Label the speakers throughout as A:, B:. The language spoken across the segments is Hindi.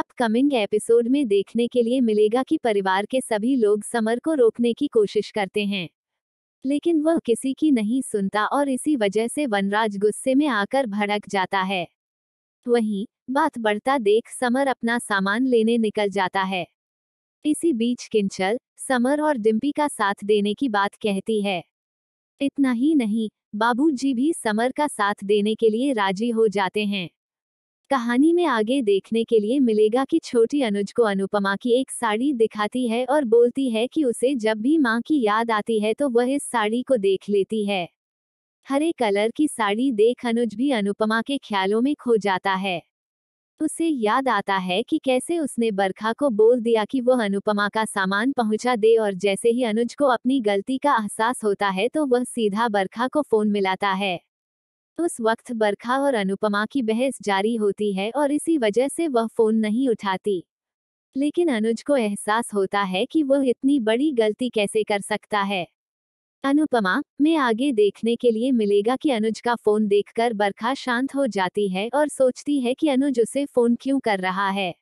A: अपकमिंग एपिसोड में देखने के लिए मिलेगा कि परिवार के सभी लोग समर को रोकने की कोशिश करते हैं लेकिन वह किसी की नहीं सुनता और इसी वजह से वनराज गुस्से में आकर भड़क जाता है वहीं बात बढ़ता देख समर अपना सामान लेने निकल जाता है इसी बीच किंचल समर और डिम्पी का साथ देने की बात कहती है इतना ही नहीं बाबूजी भी समर का साथ देने के लिए राजी हो जाते हैं कहानी में आगे देखने के लिए मिलेगा कि छोटी अनुज को अनुपमा की एक साड़ी दिखाती है और बोलती है कि उसे जब भी माँ की याद आती है तो वह इस साड़ी को देख लेती है हरे कलर की साड़ी देख अनुज भी अनुपमा के ख्यालों में खो जाता है उसे याद आता है कि कैसे उसने बरखा को बोल दिया कि वह अनुपमा का सामान पहुंचा दे और जैसे ही अनुज को अपनी गलती का एहसास होता है तो वह सीधा बरखा को फोन मिलाता है तो उस वक्त बरखा और अनुपमा की बहस जारी होती है और इसी वजह से वह फोन नहीं उठाती लेकिन अनुज को एहसास होता है कि वह इतनी बड़ी गलती कैसे कर सकता है अनुपमा में आगे देखने के लिए मिलेगा कि अनुज का फोन देखकर बरखा शांत हो जाती है और सोचती है कि अनुज उसे फोन क्यों कर रहा है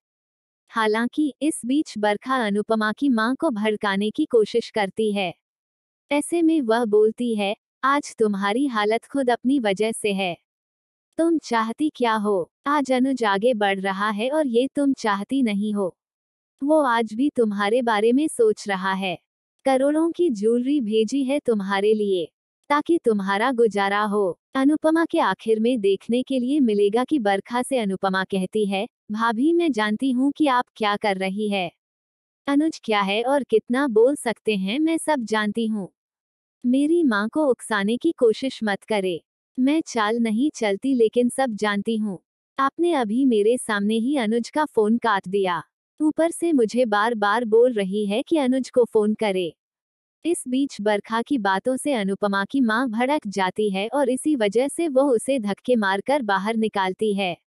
A: हालांकि इस बीच बरखा अनुपमा की मां को भड़काने की कोशिश करती है ऐसे में वह बोलती है आज तुम्हारी हालत खुद अपनी वजह से है तुम चाहती क्या हो आज अनुज आगे बढ़ रहा है और ये तुम चाहती नहीं हो वो आज भी तुम्हारे बारे में सोच रहा है करोड़ों की ज्वेलरी भेजी है तुम्हारे लिए ताकि तुम्हारा गुजारा हो अनुपमा के आखिर में देखने के लिए मिलेगा कि बरखा से अनुपमा कहती है भाभी मैं जानती हूँ कि आप क्या कर रही है अनुज क्या है और कितना बोल सकते हैं मैं सब जानती हूँ मेरी माँ को उकसाने की कोशिश मत करे मैं चाल नहीं चलती लेकिन सब जानती हूँ आपने अभी मेरे सामने ही अनुज का फोन काट दिया ऊपर से मुझे बार बार बोल रही है कि अनुज को फोन करे इस बीच बरखा की बातों से अनुपमा की माँ भड़क जाती है और इसी वजह से वो उसे धक्के मारकर बाहर निकालती है